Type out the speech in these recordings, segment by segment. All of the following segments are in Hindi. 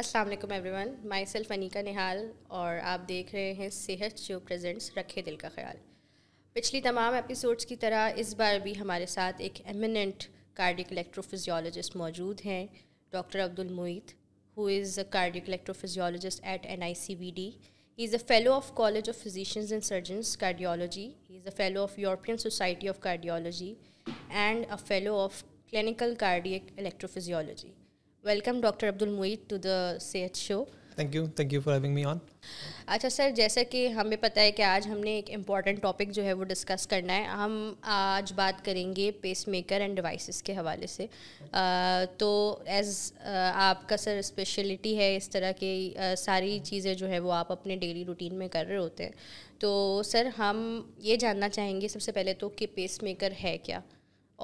अस्सलाम वालेकुम everyone myself Anika Nihal और आप देख रहे हैं सेहत शो प्रेजेंट्स रखे दिल का ख्याल पिछली तमाम एपिसोड्स की तरह इस बार भी हमारे साथ एक एमिनेंट कार्डिक इलेक्ट्रोफिजियोलॉजिस्ट मौजूद हैं doctor Abdul Moid who is a cardiac electrophysiologist at N I C V D he is a fellow of college of physicians and surgeons cardiology he is a fellow of European society of cardiology and a fellow of clinical cardiac electrophysiology welcome doctor Abdul Muid to the Sehat show thank you thank you for having me on अच्छा सर जैसा कि हमें पता है कि आज हमने एक इम्पॉर्टेंट टॉपिक जो है वो डिस्कस करना है हम आज बात करेंगे पेस मेकर एंड डिवाइसिस के हवाले से आ, तो एज आपका सर स्पेशलिटी है इस तरह की सारी चीज़ें जो है वो आप अपने डेली रूटीन में कर रहे होते हैं तो सर हम ये जानना चाहेंगे सबसे पहले तो कि पेस मेकर है क्या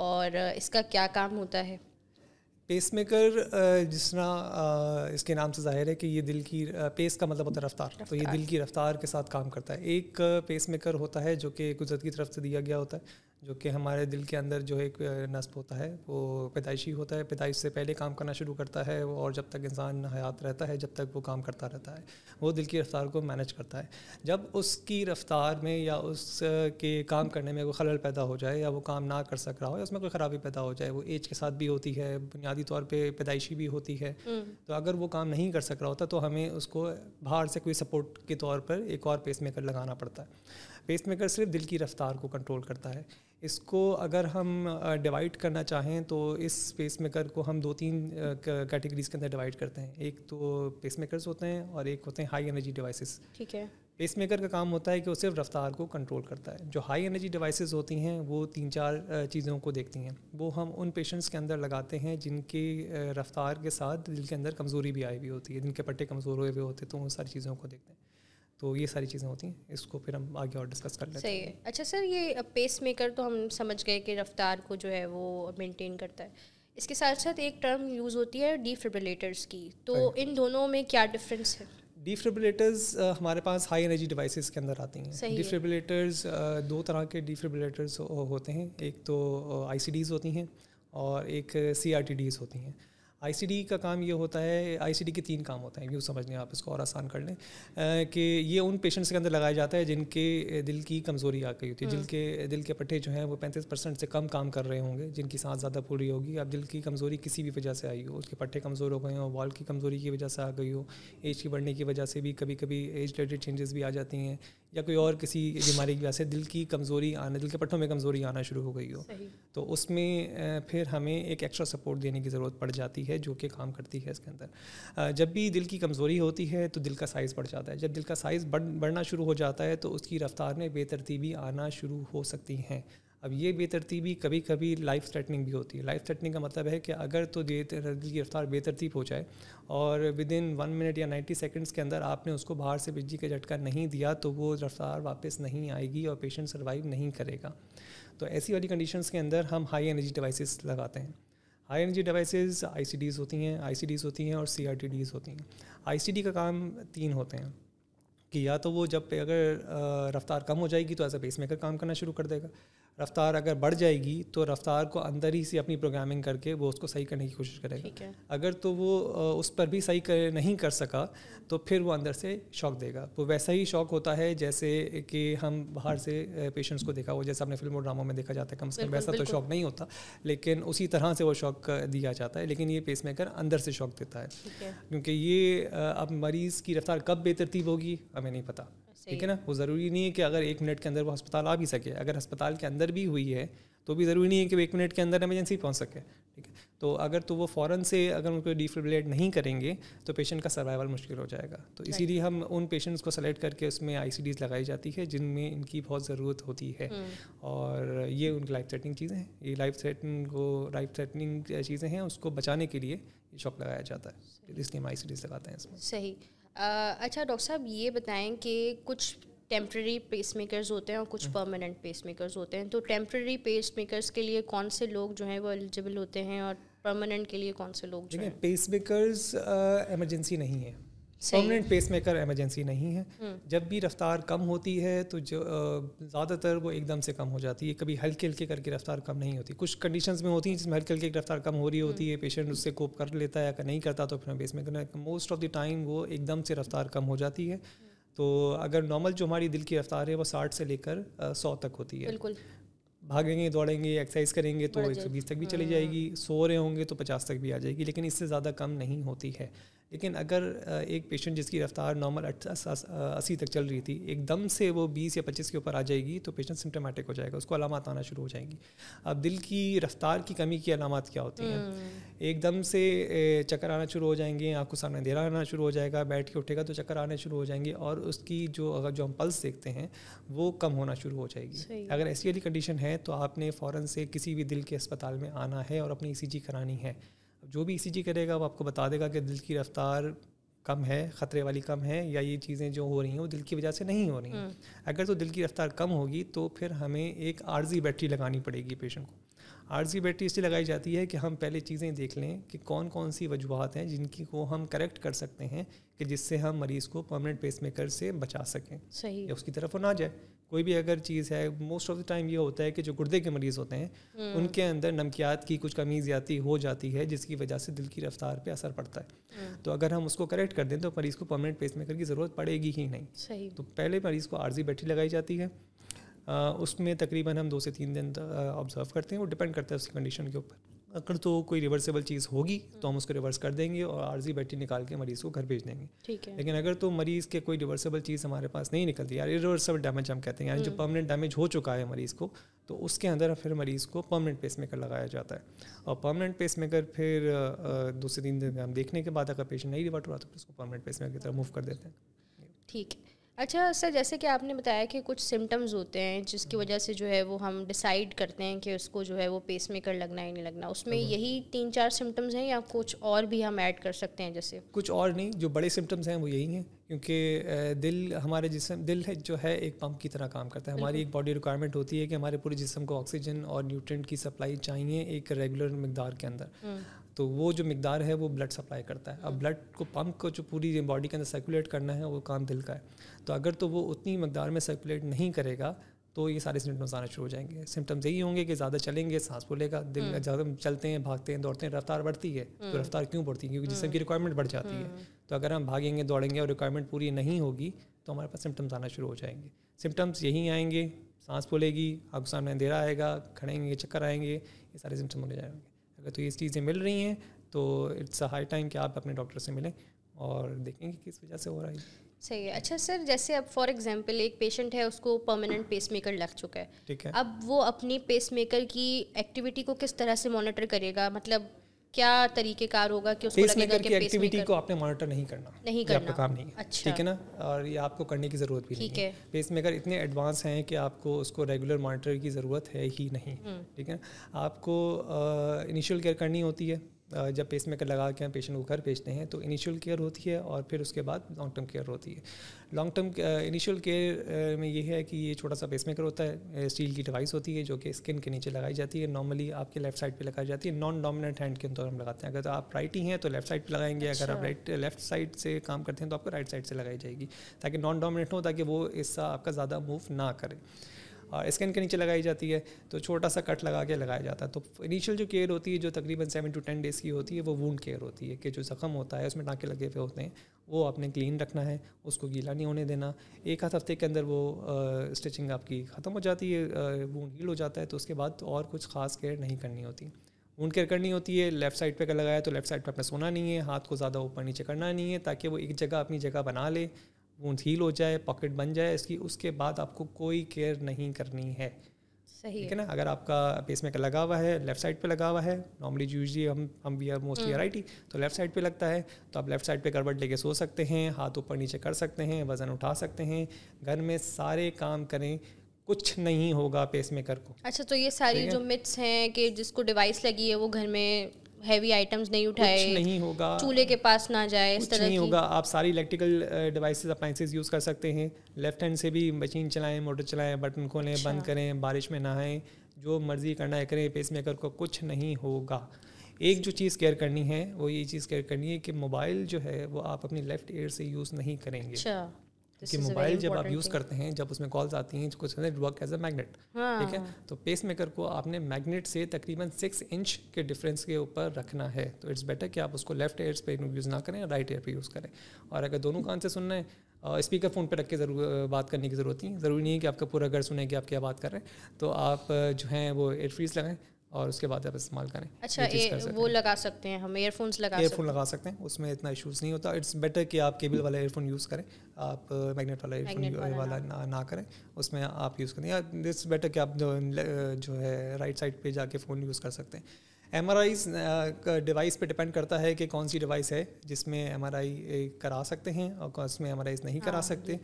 और इसका क्या काम होता है पेस जिस तरह इसके नाम से जाहिर है कि ये दिल की पेस का मतलब होता है रफ्तार तो ये दिल की रफ्तार के साथ काम करता है एक पेस मेकर होता है जो कि कुदरत की तरफ से दिया गया होता है जो कि हमारे दिल के अंदर जो एक नस्ब होता है वो पैदाइशी होता है पैदाइश से पहले काम करना शुरू करता है और जब तक इंसान हयात रहता है जब तक वो काम करता रहता है वो दिल की रफ़्तार को मैनेज करता है जब उसकी रफ़्तार में या उसके काम करने में कोई खलल पैदा हो जाए या वो काम ना कर सक रहा हो या उसमें कोई ख़राबी पैदा हो जाए वो एज के साथ भी होती है बुनियादी तौर पर पैदाइशी भी होती है हम्म। तो अगर वो काम नहीं कर सक रहा होता तो हमें उसको बाहर से कोई सपोर्ट के तौर पर एक और पेस मेकर लगाना पड़ता है पेस मेकर सिर्फ दिल की रफ्तार को कंट्रोल करता है इसको अगर हम डिवाइड करना चाहें तो इस पेस मेकर को हम दो तीन कैटेगरीज के अंदर डिवाइड करते हैं एक तो पेस मेकरस होते हैं और एक होते हैं हाई एनर्जी डिवाइसेस ठीक है पेस मेकर का काम होता है कि वो सिर्फ रफ्तार को कंट्रोल करता है जो हाई एनर्जी डिवाइसेस होती हैं वो तीन चार चीज़ों को देखती हैं वो हम उन पेशेंट्स के अंदर लगाते हैं जिनकी रफ्तार के साथ दिल के अंदर कमज़ोरी भी आई हुई होती है जिनके पट्टे कमज़ोर हुए हुए होते हैं तो उन सारी चीज़ों को देखते हैं तो ये सारी चीज़ें होती हैं इसको फिर हम आगे और डिस्कस कर लेते सही है अच्छा सर ये पेस मेकर तो हम समझ गए कि रफ्तार को जो है वो मेंटेन करता है इसके साथ साथ एक टर्म यूज़ होती है डिफ्रिबरेटर्स की तो इन दोनों में क्या डिफरेंस है डिफ्रिबरेटर्स हमारे पास हाई एनर्जी डिवाइसेस के अंदर आती हैं डिफ्रिबरेटर्स दो तरह के डिफ्रिबरेटर्स होते हैं एक तो आई होती हैं और एक सी होती हैं आई का काम ये होता है आई के तीन काम होते हैं यूँ समझ लें आप इसको और आसान कर लें कि ये उन पेशेंट्स के अंदर लगाया जाता है जिनके दिल की कमज़ोरी आ गई होती है जिनके हम्म। दिल के पट्टे जो हैं वो पैंतीस परसेंट से कम काम कर रहे होंगे जिनकी सांस ज़्यादा पूरी होगी अब दिल की कमज़ोरी किसी भी वजह से आई हो उसके पट्टे कमज़ोर हो गए हों वॉल की कमज़ोरी की वजह से आ गई हो एज की बढ़ने की वजह से भी कभी कभी एज रिलेटेड चेंजेस भी आ जाती हैं या कोई और किसी बीमारी की वजह से दिल की कमज़ोरी आना दिल के पट्टों में कमज़ोरी आना शुरू हो गई हो तो उसमें फिर हमें एक एक्स्ट्रा सपोर्ट देने की ज़रूरत पड़ जाती है जो कि काम करती है इसके अंदर जब भी दिल की कमज़ोरी होती है तो दिल का साइज़ बढ़ जाता है जब दिल का साइज़ बढ़ बढ़ना शुरू हो जाता है तो उसकी रफ़्तार में बेतरतीबी आना शुरू हो सकती हैं अब ये बेतरतीबी कभी कभी लाइफ थ्रेटनिंग भी होती है लाइफ थ्रेटनिंग का मतलब है कि अगर तो दिल की रफ्तार बेतरतीब हो जाए और विद इन वन मिनट या नाइन्टी सेकेंड्स के अंदर आपने उसको बाहर से बिजली का झटका नहीं दिया तो वो रफ्तार वापस नहीं आएगी और पेशेंट सर्वाइव नहीं करेगा तो ऐसी वाली कंडीशंस के अंदर हम हाई एनर्जी डिवाइसेस लगाते हैं हाई एनर्जी सी डीज़ होती हैं आई सी डीज़ होती हैं और सी आर टी डीज़ होती हैं आई सी डी का काम तीन होते हैं कि या तो वो जब पे अगर रफ्तार कम हो जाएगी तो एज अ पेस मेकर काम करना शुरू कर देगा रफ्तार अगर बढ़ जाएगी तो रफ्तार को अंदर ही से अपनी प्रोग्रामिंग करके वो उसको सही करने की कोशिश करेगा अगर तो वो उस पर भी सही कर नहीं कर सका तो फिर वो अंदर से शौक देगा वो वैसा ही शौक होता है जैसे कि हम बाहर से पेशेंट्स को देखा हो जैसे अपने फिल्मों ड्रामों में देखा जाता है कम से कम वैसा तो शौक नहीं होता लेकिन उसी तरह से वो शौक दिया जाता है लेकिन ये पेस मेकर अंदर से शौक देता है क्योंकि ये अब मरीज़ की रफ्तार कब बेतरतीब होगी हमें नहीं पता ठीक है ना वो ज़रूरी नहीं है कि अगर एक मिनट के अंदर वो अस्पताल आ भी सके अगर अस्पताल के अंदर भी हुई है तो भी ज़रूरी नहीं है कि वो एक मिनट के अंदर एमरजेंसी पहुंच सके ठीक है तो अगर तो वो फ़ौर से अगर उनको डिफ्रिबलेट नहीं करेंगे तो पेशेंट का सर्वाइवल मुश्किल हो जाएगा तो इसीलिए हम उन पेशेंट्स को सेलेक्ट करके उसमें आई लगाई जाती है जिनमें इनकी बहुत ज़रूरत होती है हम्म। और ये उनकी लाइफ थ्रेटनिंग चीज़ें हैं ये लाइफ थ्रेटनिंग को लाइफ थ्रेटनिंग चीज़ें हैं उसको बचाने के लिए शॉक लगाया जाता है इसलिए हम आई लगाते हैं इसमें सही अच्छा डॉक्टर साहब ये बताएं कि कुछ टेम्प्रेरी मेकरस होते हैं और कुछ परमानेंट पेस मेकरस होते हैं तो टेम्प्रेरी पेस मेकरस के लिए कौन से लोग जो हैं वो एलिजिबल होते हैं और परमानेंट के लिए कौन से लोग जो हैं मेकरस एमरजेंसी नहीं है परमानेंट पेसमेकर एमरजेंसी नहीं है हम्म। जब भी रफ्तार कम होती है तो जो ज़्यादातर वो एकदम से कम हो जाती है कभी हल्के हल्के करके रफ्तार कम नहीं होती कुछ कंडीशंस में होती हैं जिसमें हल्के हल्के रफ्तार कम हो रही हम्म। होती है पेशेंट उससे कोप कर लेता है या नहीं करता तो फिर pacemaker most of the time वो एकदम से रफ्तार कम हो जाती है हम्म। तो अगर नॉर्मल जो हमारी दिल की रफ्तार है वो साठ से लेकर सौ तक होती है भागेंगे दौड़ेंगे एक्सरसाइज करेंगे तो एक सौ बीस तक भी चली जाएगी सो रहे होंगे तो पचास तक भी आ जाएगी लेकिन इससे ज़्यादा कम नहीं होती है लेकिन अगर एक पेशेंट जिसकी रफ्तार नॉर्मल अस्सी तक चल रही थी एकदम से वो बीस या पच्चीस के ऊपर आ जाएगी तो पेशेंट सिम्टोमेटिक हो जाएगा उसको अलामत आना शुरू हो जाएंगी अब दिल की रफ्तार की कमी की अलामत क्या होती हैं हम्म। एकदम से चक्कर आना शुरू हो जाएंगे आपको सामने देरा आना शुरू हो जाएगा बैठ के उठेगा तो चक्कर आने शुरू हो जाएंगे और उसकी जो अगर जो हम पल्स देखते हैं वो कम होना शुरू हो जाएगी अगर ऐसी वाली कंडीशन है तो आपने फ़ौरन से किसी भी दिल के अस्पताल में आना है और अपनी ई e करानी है जो भी ई करेगा वो आपको बता देगा कि दिल की रफ्तार कम है ख़तरे वाली कम है या ये चीज़ें जो हो रही हैं वो दिल की वजह से नहीं हो रही हैं हम्म। अगर तो दिल की रफ्तार कम होगी तो फिर हमें एक आर्जी बैटरी लगानी पड़ेगी पेशेंट को आर्जी बैटरी इसलिए लगाई जाती है कि हम पहले चीज़ें देख लें कि कौन कौन सी वजूहत हैं जिनकी को हम करेक्ट कर सकते हैं कि जिससे हम मरीज़ को परमानेंट पेसमेकर से बचा सकें या उसकी तरफ वो ना जाए कोई भी अगर चीज़ है मोस्ट ऑफ द टाइम ये होता है कि जो गुर्दे के मरीज़ होते हैं हम्म। उनके अंदर नमकियात की कुछ कमी ज़्यादा हो जाती है जिसकी वजह से दिल की रफ्तार पे असर पड़ता है हम्म। तो अगर हम उसको करेक्ट कर दें तो मरीज़ को परमानेंट पेसमेकर की ज़रूरत पड़ेगी ही नहीं तो पहले मरीज़ को आर्जी बैटरी लगाई जाती है उसमें तकरीबन हम दो से तीन दिन ऑब्ज़र्व करते हैं वो डिपेंड करता है उसकी कंडीशन के ऊपर अगर तो कोई रिवर्सेबल चीज़ होगी तो हम उसको रिवर्स कर देंगे और आरजी बैटरी निकाल के मरीज़ को घर भेज देंगे ठीक है लेकिन अगर तो मरीज़ के कोई रिवर्सेबल चीज़ हमारे पास नहीं निकलती यार रिवर्सेबल डैमेज हम कहते हैं यानी जो परमानेंट हम्म। डैमेज हो चुका है मरीज़ को तो उसके अंदर फिर मरीज़ को परमानेंट पेस मेकर लगाया जाता है और परमानेंट पेस मेकर फिर दूसरे दिन हम देखने के बाद अगर पेशेंट नहीं रिवर्ट हो रहा तो फिर उसको परमानेंट पेस मेकर की तरफ मूव कर देते हैं ठीक है अच्छा सर जैसे कि आपने बताया कि कुछ सिम्टम्स होते हैं जिसकी हम्म। वजह से जो है वो हम डिसाइड करते हैं कि उसको जो है वो पेस मेकर लगना है नहीं लगना उसमें हम्म। यही तीन चार सिम्टम्स हैं या कुछ और भी हम ऐड कर सकते हैं जैसे कुछ और नहीं जो बड़े सिम्टम्स हैं वो यही हैं क्योंकि दिल हमारे जिसम दिल है जो है एक पंप की तरह काम करता है हमारी एक बॉडी रिक्वायरमेंट होती है कि हमारे पूरे जिसम को ऑक्सीजन और न्यूट्रेंट की सप्लाई चाहिए एक रेगुलर मकदार के अंदर हम्म। तो वो जो मकदार है वो ब्लड सप्लाई करता है अब ब्लड हम्म। को पंप को जो पूरी बॉडी के अंदर सर्कुलेट करना है वो काम दिल का है तो अगर तो वो उतनी मकदार में सर्कुलेट नहीं करेगा तो ये सारे सिम्टम्स आना शुरू हो जाएंगे सिम्टम्स यही होंगे कि ज़्यादा चलेंगे सांस फूलेगा दिल हम्म। ज़्यादा चलते हैं भागते हैं दौड़ते हैं रफ्तार बढ़ती है तो हम्म। रफ्तार क्यों बढ़ती है क्योंकि जिसम की रिक्वायरमेंट बढ़ जाती है तो अगर हम भागेंगे दौड़ेंगे और रिक्वायरमेंट पूरी नहीं होगी तो हमारे पास सिम्टम्स आना शुरू हो जाएंगे सिम्टम्स यही आएंगे सांस फूलेगी आपके सामने अंधेरा आएगा खड़ेंगे चक्कर आएंगे ये सारे सिम्टम होने जाएंगे अगर तो ये चीज़ें मिल रही हैं तो इट्स अ हाई टाइम कि आप अपने डॉक्टर से मिलें और देखें कि किस वजह से हो रहा है सही है अच्छा सर जैसे अब फॉर एग्जांपल एक पेशेंट है उसको परमानेंट पेसमेकर लग चुका है ठीक है अब वो अपनी पेसमेकर की एक्टिविटी को किस तरह से मॉनिटर करेगा मतलब क्या तरीकेकार होगा कि उसको लगेगा कि एक्टिविटी को आपने मॉनिटर नहीं करना नहीं करना आपका काम नहीं अच्छा ठीक है ना और ये आपको करने की ज़रूरत भी नहीं है पेस मेकर इतने एडवांस हैं कि आपको उसको रेगुलर मॉनिटर की ज़रूरत है ही नहीं हम्म। ठीक है आपको इनिशियल केयर करनी होती है जब पेस मेकर लगा के हम पेशेंट को घर भेजते हैं तो इनिशियल केयर होती है और फिर उसके बाद लॉन्ग टर्म केयर होती है लॉन्ग टर्म इनिशियल केयर में ये है कि ये छोटा सा पेसमेकर होता है स्टील की डिवाइस होती है जो कि स्किन के नीचे लगाई जाती है नॉर्मली आपके लेफ्ट साइड पर लगाई जाती है नॉन डोमिनेंट हैंड के अंदर हम लगाते हैं अगर तो आप राइट ही हैं तो लेफ्ट साइड पर लगाएंगे अगर आप राइट लेफ्ट साइड से काम करते हैं तो आपको राइट साइड से लगाई जाएगी ताकि नॉन डोमिनेंट हो ताकि वो हिस्सा आपका ज़्यादा मूव ना करें स्किन हाँ, के नीचे लगाई जाती है तो छोटा सा कट लगा के लगाया जाता है तो इनिशियल जो केयर होती है जो तकरीबन सेवन टू टेन डेज़ की होती है वो वूड केयर होती है कि जो ज़ख़म होता है उसमें टाँके लगे हुए होते हैं वो आपने क्लीन रखना है उसको गीला नहीं होने देना एक हाथ हफ्ते के अंदर वो स्टिचिंग आपकी ख़त्म हो जाती है वूड हील हो जाता है तो उसके बाद और कुछ ख़ास केयर नहीं करनी होती ऊन केयर करनी होती है लेफ़्ट साइड पे अगर लगाया तो लेफ़्ट साइड पे आपने सोना नहीं है हाथ को ज़्यादा ऊपर नीचे करना नहीं है ताकि वो एक जगह अपनी जगह बना ले वोंट हील हो जाए पॉकेट बन जाए इसकी उसके बाद आपको कोई केयर नहीं करनी है सही ठीक है ना अगर आपका पेस मेकर लगा हुआ है लेफ्ट साइड पे लगा हुआ है नॉर्मली यूजली हम हम वी आर मोस्टली राइट ही तो लेफ्ट साइड पे लगता है तो आप लेफ्ट साइड पे करवट लेके सो सकते हैं हाथ ऊपर नीचे कर सकते हैं वजन उठा सकते हैं घर में सारे काम करें कुछ नहीं होगा पेस मेकर को अच्छा तो ये सारी जो मिथ्स हैं कि जिसको डिवाइस लगी है वो घर में हैवी आइटम्स नहीं उठाए नहीं होगा चूल्हे के पास ना जाए इस तरह नहीं होगा आप सारी इलेक्ट्रिकल डिवाइसेस अप्लाइंसेस यूज़ कर सकते हैं लेफ्ट हैंड से भी मशीन चलाएं मोटर चलाएं बटन खोलें अच्छा। बंद करें बारिश में नहाएं जो मर्जी करना है करें पेस मेकर को कुछ नहीं होगा एक जो चीज़ केयर करनी है वो ये चीज़ केयर करनी है कि मोबाइल जो है वो आप अपनी लेफ़्ट एयर से यूज़ नहीं करेंगे अच्छा कि मोबाइल जब आप यूज़ करते हैं जब उसमें कॉल्स आती हैं कुछ वर्क एज अ मैगनेट ठीक है तो पेस मेकर को आपने मैगनेट से तकरीबन सिक्स इंच के डिफरेंस के ऊपर रखना है तो इट्स बेटर कि आप उसको लेफ्ट एयर पे यूज़ ना करें राइट एयर पे यूज़ करें और अगर दोनों कान से सुनना है स्पीकर फ़ोन पर रख के ज़रूर बात करने की ज़रूरत नहीं है ज़रूरी नहीं है कि आपका पूरा घर सुने कि आप क्या बात कर रहे हैं तो आप जो हैं वो एयरफ्रीज लगाएं और उसके बाद आप इस्तेमाल करें अच्छा ए, कर वो लगा सकते हैं हम एयरफोन्स लगा एयरफोन लगा सकते हैं उसमें इतना इश्यूज़ नहीं होता इट्स बेटर कि आप केबल वाला एयरफोन यूज़ करें आप मैग्नेट वाला एयरफोन वाला, वाला ना, ना करें उसमें आप यूज़ करें या इट्स बेटर कि आप जो है राइट साइड पर जाके फ़ोन यूज़ कर सकते हैं एम आर आईज डिवाइस पर डिपेंड करता है कि कौन सी डिवाइस है जिसमें एम आर आई करा सकते हैं और उसमें एम आर आईज नहीं करा हाँ, सकते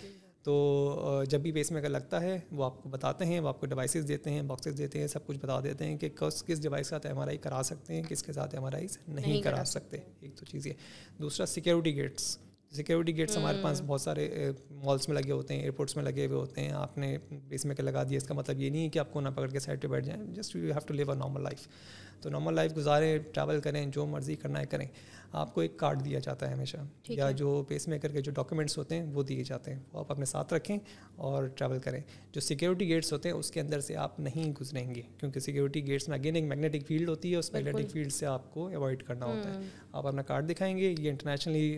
तो जब भी पेसमेकर लगता है वो आपको बताते हैं वो आपको डिवाइसेस देते हैं बॉक्सेस देते हैं सब कुछ बता देते हैं कि कस किस डिवाइस के साथ एम करा सकते हैं किसके साथ एम नहीं, नहीं करा सकते एक तो चीज़ ये दूसरा सिक्योरिटी गेट्स सिक्योरिटी गेट्स हमारे पास हम्म। बहुत सारे मॉल्स में लगे होते हैं एयरपोर्ट्स में लगे हुए होते हैं आपने पेसमेकर लगा दिया इसका मतलब ये नहीं है कि आपको ना पकड़ के साइड पर बैठ जाएँ just you have to live a normal life तो नॉर्मल लाइफ गुजारें ट्रैवल करें जो मर्ज़ी करना है करें आपको एक कार्ड दिया जाता है हमेशा या है। जो मेकर के जो डॉक्यूमेंट्स होते हैं वो दिए जाते हैं वो आप अपने साथ रखें और ट्रैवल करें जो सिक्योरिटी गेट्स होते हैं उसके अंदर से आप नहीं गुजरेंगे क्योंकि सिक्योरिटी गेट्स में अगेन एक मैग्नेटिक फील्ड होती है उस मैग्नेटिक फील्ड से आपको अवॉइड करना होता है हम्म। आप अपना कार्ड दिखाएंगे ये इंटरनेशनली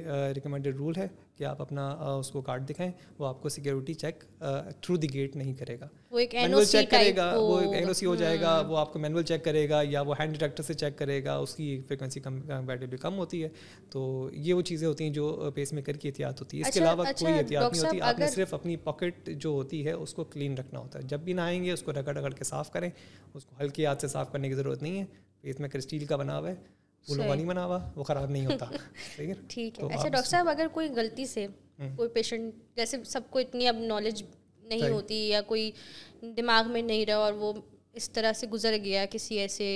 रिकमेंडेड रूल है कि आप अपना uh, उसको कार्ड दिखाएं वो आपको security check through the gate नहीं करेगा वो एक मैनुअल चेक करेगा वो एनओसी हो हम्म। जाएगा वो आपको मैनुअल चेक करेगा या वो हैंड डिटेक्टर से चेक करेगा उसकी फ्रिक्वेंसी कम बैटरी uh, कम होती है है तो ये वो चीज़ें होती हैं जो पेस मेकर की एहतियात होती है इसके अच्छा, अलावा अच्छा, कोई एहतियात नहीं होती आपने सिर्फ अपनी पॉकेट जो होती है उसको क्लीन रखना होता है जब भी नहाएंगे उसको रगड़ रगड़ के साफ़ करें उसको हल्के हाथ से साफ़ करने की ज़रूरत नहीं है पेस मेकर स्टील का बना हुआ है फूलों नहीं बना हुआ वो ख़राब नहीं होता ठीक है ठीक तो है अच्छा डॉक्टर साहब अगर कोई गलती से हम्म। कोई पेशेंट जैसे सबको इतनी अब नॉलेज नहीं होती या कोई दिमाग में नहीं रहा और वो इस तरह से गुजर गया किसी ऐसे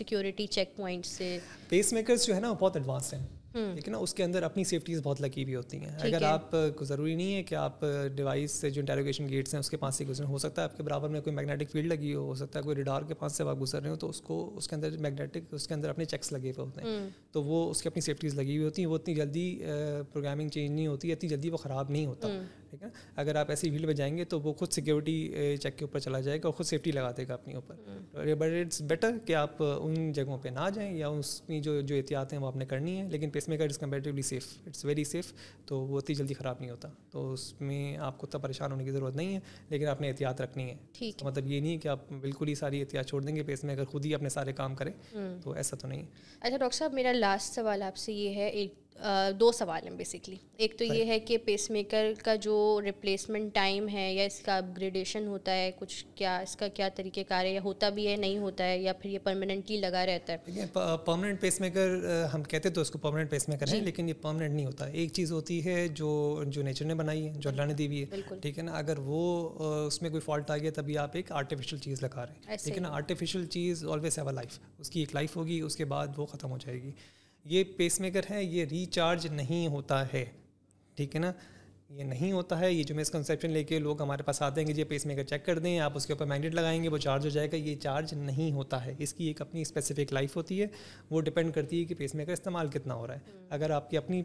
सिक्योरिटी चेक पॉइंट से पेस मेकर जो है ना बहुत एडवांस हैं लेकिन हम्म। ना उसके अंदर अपनी सेफ्टीज़ बहुत लकी भी होती हैं अगर है। आप को ज़रूरी नहीं है कि आप डिवाइस से जो इंटेरोगेशन गेट्स हैं उसके पास से गुजरें हो सकता है आपके बराबर में कोई मैग्नेटिक फील्ड लगी हो हो सकता है कोई रिडार के पास से आप गुजर रहे हो तो उसको उसके अंदर मैग्नेटिक उसके अंदर अपने चेक्स लगे हुए होते हैं हम्म। तो वो उसकी अपनी सेफ्टीज़ लगी हुई होती हैं वो इतनी जल्दी प्रोग्रामिंग चेंज नहीं होती इतनी जल्दी वो ख़राब नहीं होता हम्म। ठीक है अगर आप ऐसी फील्ड पर जाएंगे तो वो खुद सिक्योरिटी चेक के ऊपर चला जाएगा और खुद सेफ्टी लगा देगा अपने ऊपर बट इट्स बेटर कि आप उन जगहों पर ना जाएँ या उसकी जो जो एहतियात हैं वो आपने करनी है लेकिन maker is comparatively safe it's very safe तो वो इतनी जल्दी ख़राब नहीं होता तो उसमें आपको उतना परेशान होने की ज़रूरत नहीं है लेकिन आपने एहतियात रखनी है ठीक है तो मतलब ये नहीं कि आप बिल्कुल ही सारी एहतियात छोड़ देंगे पेस मेकर खुद ही अपने सारे काम करें हम्म। तो ऐसा तो नहीं अच्छा डॉक्टर साहब मेरा लास्ट सवाल आपसे ये है एक दो सवाल हैं बेसिकली एक तो ये है कि पेसमेकर का जो रिप्लेसमेंट टाइम है या इसका अपग्रेडेशन होता है कुछ क्या इसका क्या तरीक़ेकार है या होता भी है नहीं होता है या फिर ये परमानेंटली लगा रहता है परमानेंट पेसमेकर हम कहते तो इसको परमानेंट पेसमेकर है लेकिन ये परमानेंट नहीं होता एक चीज़ होती है जो जो नेचर ने बनाई है जो अल्लाह ने दी हुई है ठीक है ना अगर वो उसमें कोई फॉल्ट आ गया तभी आप एक आर्टिफिशियल चीज़ लगा रहे हैं लेकिन आर्टिफिशल आर्टिफिशियल चीज़ ऑलवेज हैव अ लाइफ उसकी एक लाइफ होगी उसके बाद वो ख़त्म हो जाएगी ये पेसमेकर है ये रिचार्ज नहीं होता है ठीक है ना ये नहीं होता है ये जो मिसकनसेप्शन लेके लोग हमारे पास आते हैं कि ये पेस मेकर चेक कर दें आप उसके ऊपर मैग्नेट लगाएंगे वो चार्ज हो जाएगा ये चार्ज नहीं होता है इसकी एक अपनी स्पेसिफिक लाइफ होती है वो डिपेंड करती है कि पेस मेकर इस्तेमाल कितना हो रहा है हम्म। अगर आपकी अपनी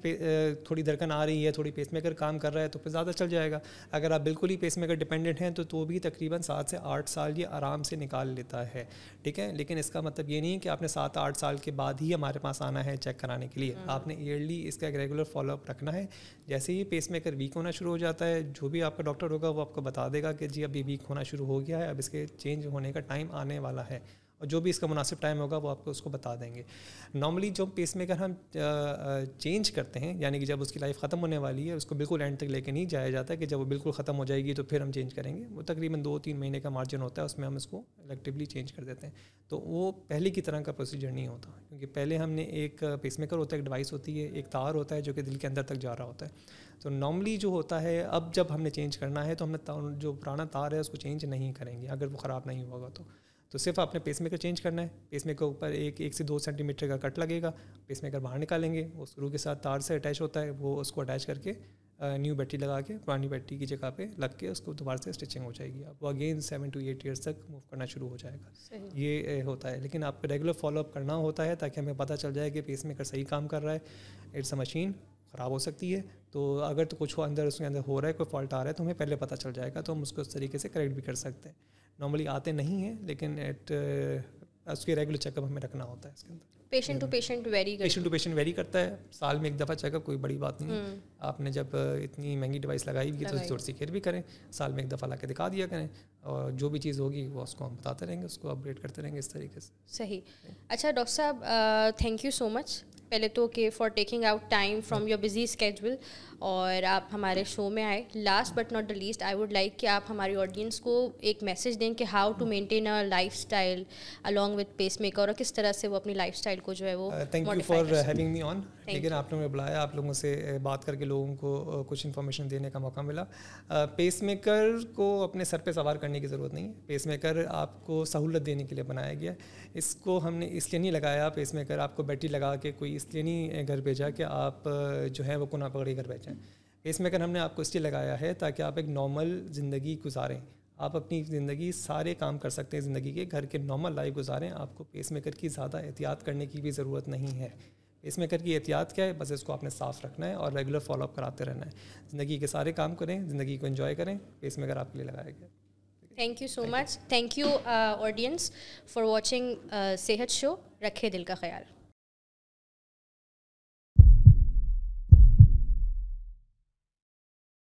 थोड़ी धड़कन आ रही है थोड़ी पेस मेकर काम कर रहा है तो फिर ज़्यादा चल जाएगा अगर आप बिल्कुल ही पेस मेकर डिपेंडेंट हैं तो तो भी तकरीबन सात से आठ साल ये आराम से निकाल लेता है ठीक है लेकिन इसका मतलब ये नहीं है कि आपने सात आठ साल के बाद ही हमारे पास आना है चेक कराने के लिए हम्म। आपने ईयरली इसका एक रेगुलर फॉलोअप रखना है जैसे ही पेस मेकर वीक वीक होना शुरू हो जाता है जो भी आपका डॉक्टर होगा वो आपको बता देगा कि जी अभी वीक होना शुरू हो गया है अब इसके चेंज होने का टाइम आने वाला है और जो भी इसका मुनासिब टाइम होगा वो आपको उसको बता देंगे नॉर्मली जो पेस मेकर हम चेंज करते हैं यानी कि जब उसकी लाइफ ख़त्म होने वाली है उसको बिल्कुल एंड तक लेके नहीं जाया जाता कि जब वो बिल्कुल ख़त्म हो जाएगी तो फिर हम चेंज करेंगे वो तकरीबन दो तीन महीने का मार्जिन होता है उसमें हम उसको इलेक्टिवली चेंज कर देते हैं तो वो पहले की तरह का प्रोसीजर नहीं होता क्योंकि पहले हमने एक पेस मेकर होता है एक डिवाइस होती है एक तार होता है जो कि दिल के अंदर तक जा रहा होता है तो नॉर्मली जो होता है अब जब हमने चेंज करना है तो हमने जो पुराना तार है उसको चेंज नहीं करेंगे अगर वो ख़राब नहीं होगा तो तो सिर्फ आपने पेसमेकर चेंज करना है पेसमेकर ऊपर एक एक से दो सेंटीमीटर का कट लगेगा पेसमेकर बाहर निकालेंगे वो स्क्रू के साथ तार से अटैच होता है वो उसको अटैच करके न्यू बैटरी लगा के पुरानी बैटरी की जगह पे लग के उसको दोबारा से स्टिचिंग हो जाएगी आप वो again seven to eight years तक मूव करना शुरू हो जाएगा ये होता है लेकिन आपको रेगुलर फॉलोअप करना होता है ताकि हमें पता चल जाए कि पेस मेकर सही काम कर रहा है इट्स अ मशीन ख़राब हो सकती है तो अगर तो कुछ अंदर उसके अंदर हो रहा है कोई फॉल्ट आ रहा है तो हमें पहले पता चल जाएगा तो हम उसको उस तरीके से करेक्ट भी कर सकते हैं नॉर्मली आते नहीं हैं लेकिन एट uh, उसके रेगुलर चेकअप हमें रखना होता है इसके अंदर patient to patient vary patient to patient vary करता है साल में एक दफ़ा चेकअप कोई बड़ी बात नहीं हम्म। आपने जब uh, इतनी महंगी डिवाइस लगाई भी तो थोड़ी सी केयर भी करें साल में एक दफ़ा ला के दिखा दिया करें और जो भी चीज़ होगी वो उसको हम बताते रहेंगे उसको अपडेट करते रहेंगे इस तरीके से सही अच्छा डॉक्टर साहब थैंक यू सो मच पहले तो के for taking out time from your busy schedule और आप हमारे शो में आए last but not the least I would like कि आप हमारी ऑडियंस को एक मैसेज दें कि how to maintain a lifestyle along with pacemaker और किस तरह से वो अपनी लाइफ स्टाइल को जो है वो thank you for having me on लेकिन आप लोगों ने बुलाया आप लोगों से बात करके लोगों को कुछ इन्फॉर्मेशन देने का मौका मिला पेस मेकर को अपने सर पे सवार करने की ज़रूरत नहीं है पेस मेकर आपको सहूलत देने के लिए बनाया गया इसको हमने इसलिए नहीं लगाया पेस मेकर आपको बैटरी लगा के कोई इसलिए नहीं घर भेजा कि आप जो है वो कोना पकड़े घर भेजें पेस मेकर हमने आपको इसलिए लगाया है ताकि आप एक नॉर्मल ज़िंदगी गुजारें आप अपनी ज़िंदगी सारे काम कर सकते हैं ज़िंदगी के घर के नॉर्मल लाइफ गुजारें आपको पेस मेकर की ज़्यादा एहतियात करने की भी ज़रूरत नहीं है इसमें करके एहतियात क्या है बस इसको आपने साफ रखना है और रेगुलर फॉलोअप कराते रहना है ज़िंदगी के सारे काम करें ज़िंदगी को इन्जॉय करें अगर आपके लिए लगाया गया thank you so much thank you audience for watching Sehat show रखे दिल का ख्याल